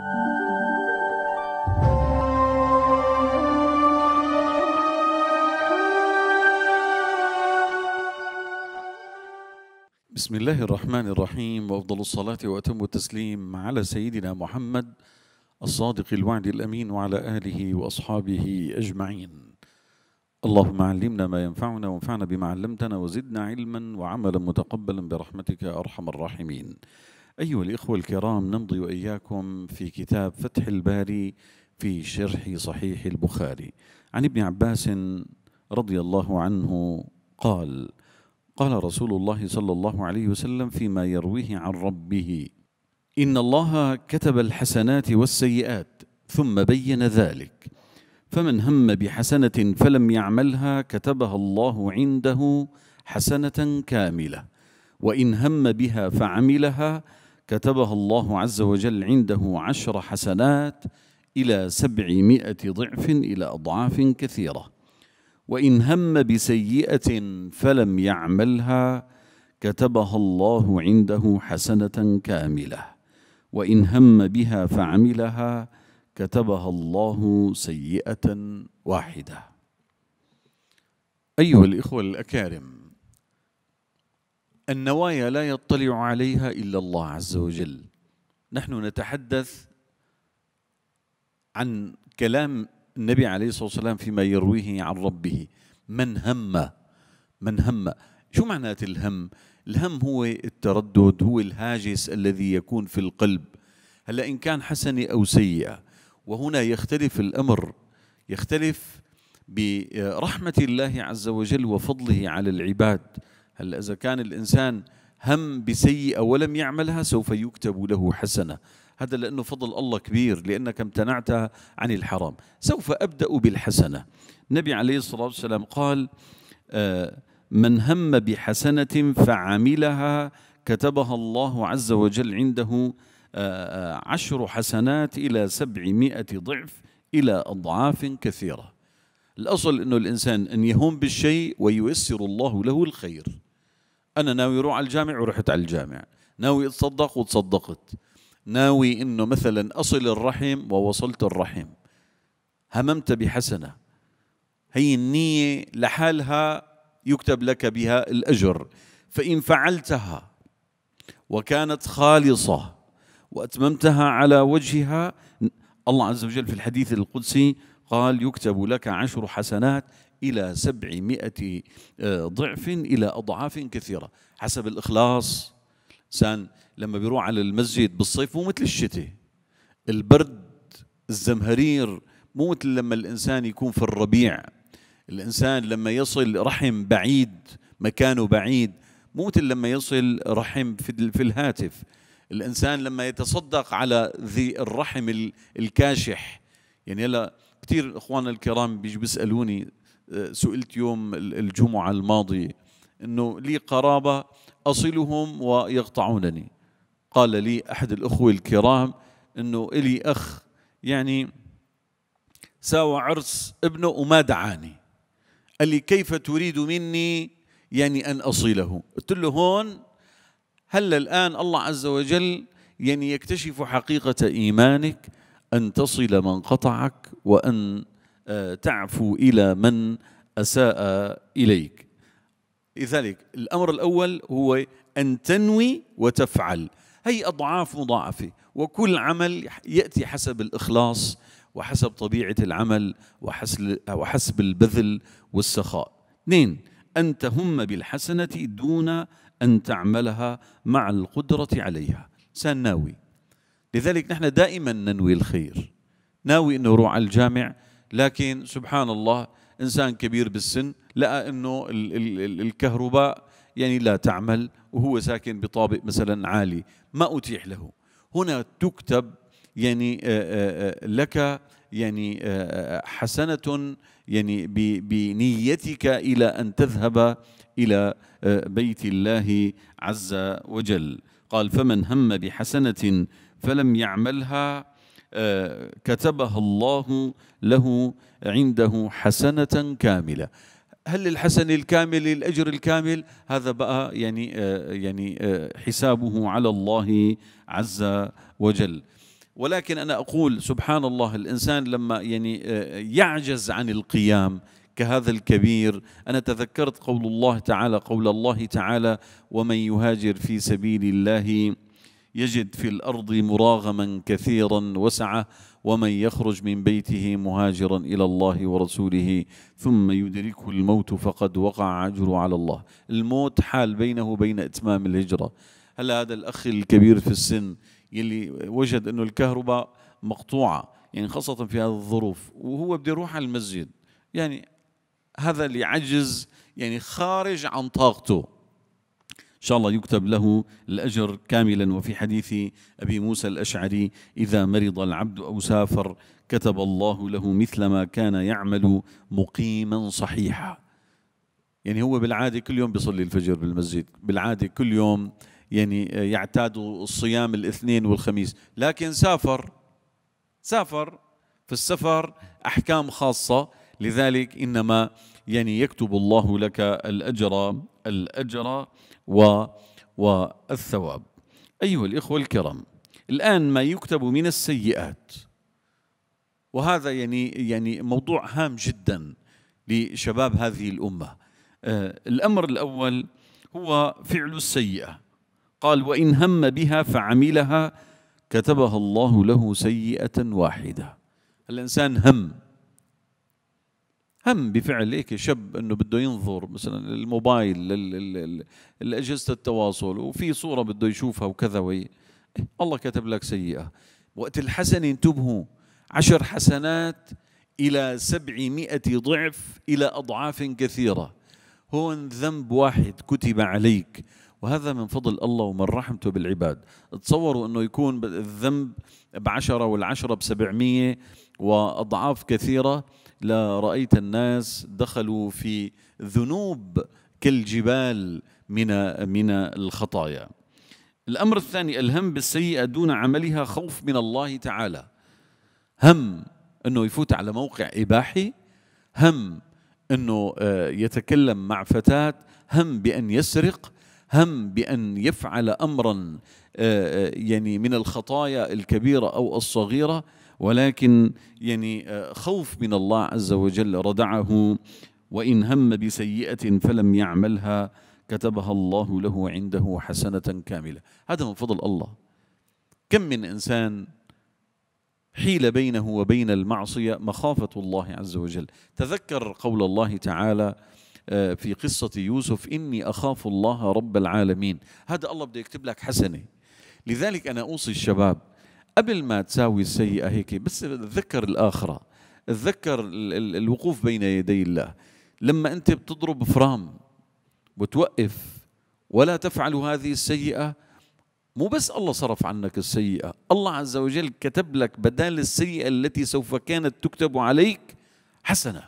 بسم الله الرحمن الرحيم وافضل الصلاه واتم التسليم على سيدنا محمد الصادق الوعد الامين وعلى اله واصحابه اجمعين. اللهم علمنا ما ينفعنا وانفعنا بما علمتنا وزدنا علما وعملا متقبلا برحمتك ارحم الراحمين. أيها الإخوة الكرام نمضي وإياكم في كتاب فتح الباري في شرح صحيح البخاري عن ابن عباس رضي الله عنه قال قال رسول الله صلى الله عليه وسلم فيما يرويه عن ربه إن الله كتب الحسنات والسيئات ثم بين ذلك فمن هم بحسنة فلم يعملها كتبها الله عنده حسنة كاملة وإن هم بها فعملها كتبها الله عز وجل عنده عشر حسنات إلى سبعمائة ضعف إلى أضعاف كثيرة وإن هم بسيئة فلم يعملها كتبها الله عنده حسنة كاملة وإن هم بها فعملها كتبها الله سيئة واحدة أيها الإخوة الأكارم النوايا لا يطلع عليها الا الله عز وجل نحن نتحدث عن كلام النبي عليه الصلاه والسلام فيما يرويه عن ربه من هم من هم شو معنات الهم الهم هو التردد هو الهاجس الذي يكون في القلب هلا ان كان حسنه او سيئه وهنا يختلف الامر يختلف برحمه الله عز وجل وفضله على العباد هلا إذا كان الإنسان هم بسيئة ولم يعملها سوف يكتب له حسنة هذا لأنه فضل الله كبير لأنك امتنعت عن الحرام سوف أبدأ بالحسنة النبي عليه الصلاة والسلام قال آه، من هم بحسنة فعملها كتبها الله عز وجل عنده آه، آه، عشر حسنات إلى سبعمائة ضعف إلى أضعاف كثيرة الأصل أنه الإنسان أن يهم بالشيء وييسر الله له الخير انا ناوي اروح على الجامع ورحت على الجامع ناوي اتصدق وتصدقت ناوي انه مثلا اصل الرحم ووصلت الرحم هممت بحسنه هي النيه لحالها يكتب لك بها الاجر فان فعلتها وكانت خالصه واتممتها على وجهها الله عز وجل في الحديث القدسي قال يكتب لك عشر حسنات إلى سبعمائة آه، ضعف إلى أضعاف كثيرة حسب الإخلاص سان لما بيروح على المسجد بالصيف مو مثل الشتاء البرد الزمهرير مو مثل لما الإنسان يكون في الربيع الإنسان لما يصل رحم بعيد مكانه بعيد مو مثل لما يصل رحم في الهاتف الإنسان لما يتصدق على ذي الرحم الكاشح يعني هلا كثير اخواننا الكرام بيجوا بيسالوني سئلت يوم الجمعة الماضية أنه لي قرابة أصلهم ويقطعونني قال لي أحد الأخوة الكرام أنه إلي أخ يعني ساوى عرس ابنه وما دعاني قال لي كيف تريد مني يعني أن أصله قلت له هون هل الآن الله عز وجل يعني يكتشف حقيقة إيمانك أن تصل من قطعك وأن تعفو إلى من أساء إليك لذلك الأمر الأول هو أن تنوي وتفعل هي أضعاف مضاعفة وكل عمل يأتي حسب الإخلاص وحسب طبيعة العمل وحسب البذل والسخاء اثنين أن تهم بالحسنة دون أن تعملها مع القدرة عليها سنناوي لذلك نحن دائما ننوي الخير ناوي أنه أروح على الجامع لكن سبحان الله انسان كبير بالسن لقى انه الكهرباء يعني لا تعمل وهو ساكن بطابق مثلا عالي ما اتيح له هنا تكتب يعني لك يعني حسنه يعني بنيتك الى ان تذهب الى بيت الله عز وجل قال فمن هم بحسنه فلم يعملها آه، كتبها الله له عنده حسنة كاملة هل الحسن الكامل الأجر الكامل هذا بقى يعني آه، يعني آه، حسابه على الله عز وجل ولكن أنا أقول سبحان الله الإنسان لما يعني يعجز عن القيام كهذا الكبير أنا تذكرت قول الله تعالى قول الله تعالى ومن يهاجر في سبيل الله يجد في الارض مراغما كثيرا وسعه ومن يخرج من بيته مهاجرا الى الله ورسوله ثم يدركه الموت فقد وقع اجره على الله الموت حال بينه وبين اتمام الهجره هل هذا الاخ الكبير في السن يلي وجد انه الكهرباء مقطوعه يعني خاصه في هذه الظروف وهو بده يروح على المسجد يعني هذا اللي عجز يعني خارج عن طاقته إن شاء الله يكتب له الأجر كاملا وفي حديث أبي موسى الأشعري إذا مرض العبد أو سافر كتب الله له مثل ما كان يعمل مقيما صحيحا يعني هو بالعادة كل يوم بيصلي الفجر بالمسجد بالعادة كل يوم يعني يعتاد الصيام الاثنين والخميس لكن سافر سافر في السفر أحكام خاصة لذلك إنما يعني يكتب الله لك الأجر الأجر و والثواب أيها الإخوة الكرام الآن ما يكتب من السيئات وهذا يعني يعني موضوع هام جدا لشباب هذه الأمة آه، الأمر الأول هو فعل السيئة قال وإن هم بها فعملها كتبها الله له سيئة واحدة الإنسان هم هم بفعل هيك شاب انه بده ينظر مثلا الموبايل لاجهزة التواصل وفي صوره بده يشوفها وكذا وي إيه، الله كتب لك سيئه وقت الحسن انتبهوا عشر حسنات إلى سبعمائة ضعف إلى أضعاف كثيرة هون ذنب واحد كتب عليك وهذا من فضل الله ومن رحمته بالعباد تصوروا أنه يكون الذنب بعشرة والعشرة بسبعمية وأضعاف كثيرة لرأيت الناس دخلوا في ذنوب كالجبال من من الخطايا. الأمر الثاني الهم بالسيئة دون عملها خوف من الله تعالى. هم أنه يفوت على موقع إباحي، هم أنه آه، يتكلم مع فتاة، هم بأن يسرق، هم بأن يفعل أمرا آه، آه، يعني من الخطايا الكبيرة أو الصغيرة ولكن يعني آه، خوف من الله عز وجل ردعه وإن هم بسيئة فلم يعملها كتبها الله له عنده حسنة كاملة هذا من فضل الله كم من إنسان حيل بينه وبين المعصية مخافة الله عز وجل تذكر قول الله تعالى آه، في قصة يوسف إني أخاف الله رب العالمين هذا الله بده يكتب لك حسنة لذلك أنا أوصي الشباب قبل ما تساوي السيئة هيك بس تذكر الآخرة تذكر الوقوف بين يدي الله لما أنت بتضرب فرام وتوقف ولا تفعل هذه السيئة مو بس الله صرف عنك السيئة الله عز وجل كتب لك بدال السيئة التي سوف كانت تكتب عليك حسنه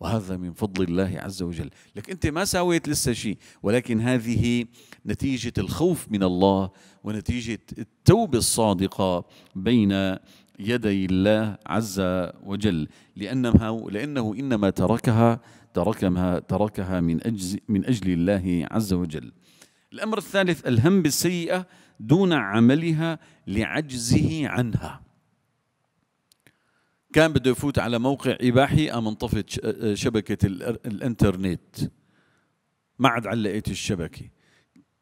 وهذا من فضل الله عز وجل لك أنت ما سويت لسه شيء ولكن هذه نتيجة الخوف من الله ونتيجة التوبة الصادقة بين يدي الله عز وجل لأنها لأنه إنما تركها تركها تركها من أجل من أجل الله عز وجل. الأمر الثالث الهم بالسيئة دون عملها لعجزه عنها. كان بده يفوت على موقع إباحي قام انطفت آه، آه، شبكة آه، الإنترنت ما عاد علقت الشبكة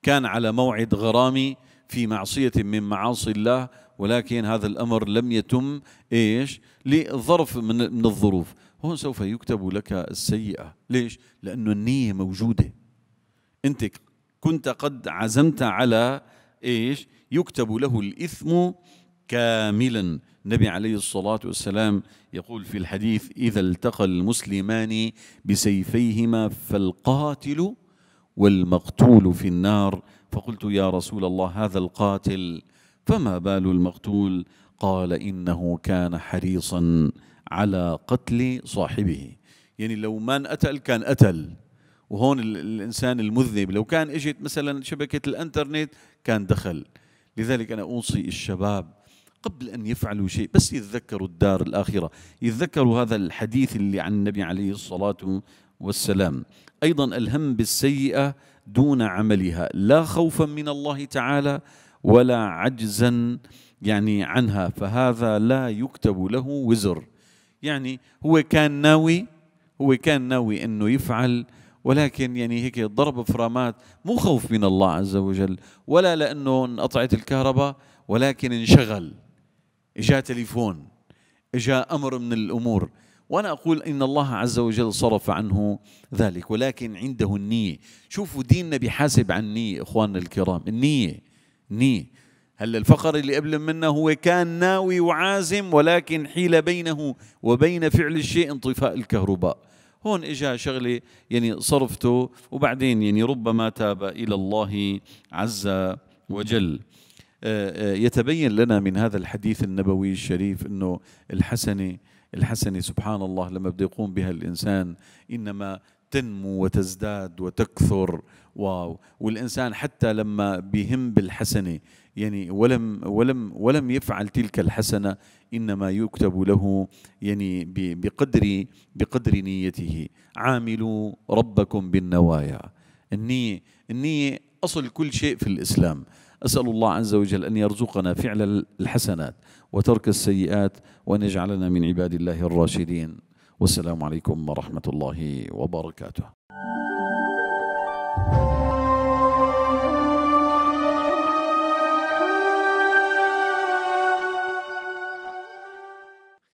كان على موعد غرامي في معصية من معاصي الله ولكن هذا الأمر لم يتم إيش لظرف من, من الظروف هون سوف يكتب لك السيئة ليش؟ لأنه النية موجودة أنت كنت قد عزمت على إيش يكتب له الإثم كاملا النبي عليه الصلاة والسلام يقول في الحديث إذا التقى المسلمان بسيفيهما فالقاتل والمقتول في النار فقلت يا رسول الله هذا القاتل فما بال المقتول قال إنه كان حريصا على قتل صاحبه يعني لو ما انقتل كان قتل وهون الإنسان المذنب لو كان إجت مثلا شبكة الأنترنت كان دخل لذلك أنا أوصي الشباب قبل أن يفعلوا شيء بس يتذكروا الدار الآخرة يتذكروا هذا الحديث اللي عن النبي عليه الصلاة والسلام أيضا الهم بالسيئة دون عملها لا خوفا من الله تعالى ولا عجزا يعني عنها فهذا لا يكتب له وزر يعني هو كان ناوي هو كان ناوي انه يفعل ولكن يعني هيك ضرب فرامات مو خوف من الله عز وجل ولا لانه انقطعت الكهرباء ولكن انشغل اجا تليفون اجا امر من الامور وانا اقول ان الله عز وجل صرف عنه ذلك ولكن عنده النيه شوفوا ديننا بحاسب عن النيه اخواننا الكرام النيه نيه هلا الفقر اللي قبل منا هو كان ناوي وعازم ولكن حيل بينه وبين فعل الشيء انطفاء الكهرباء هون اجا شغله يعني صرفته وبعدين يعني ربما تاب الى الله عز وجل آه، آه، يتبين لنا من هذا الحديث النبوي الشريف انه الحسنه الحسنه سبحان الله لما بده يقوم بها الانسان انما تنمو وتزداد وتكثر واو والانسان حتى لما بهم بالحسنه يعني ولم ولم ولم يفعل تلك الحسنه انما يكتب له يعني بقدر بقدر نيته عاملوا ربكم بالنوايا النيه النيه اصل كل شيء في الاسلام أسأل الله عز وجل أن يرزقنا فعل الحسنات وترك السيئات وأن يجعلنا من عباد الله الراشدين والسلام عليكم ورحمة الله وبركاته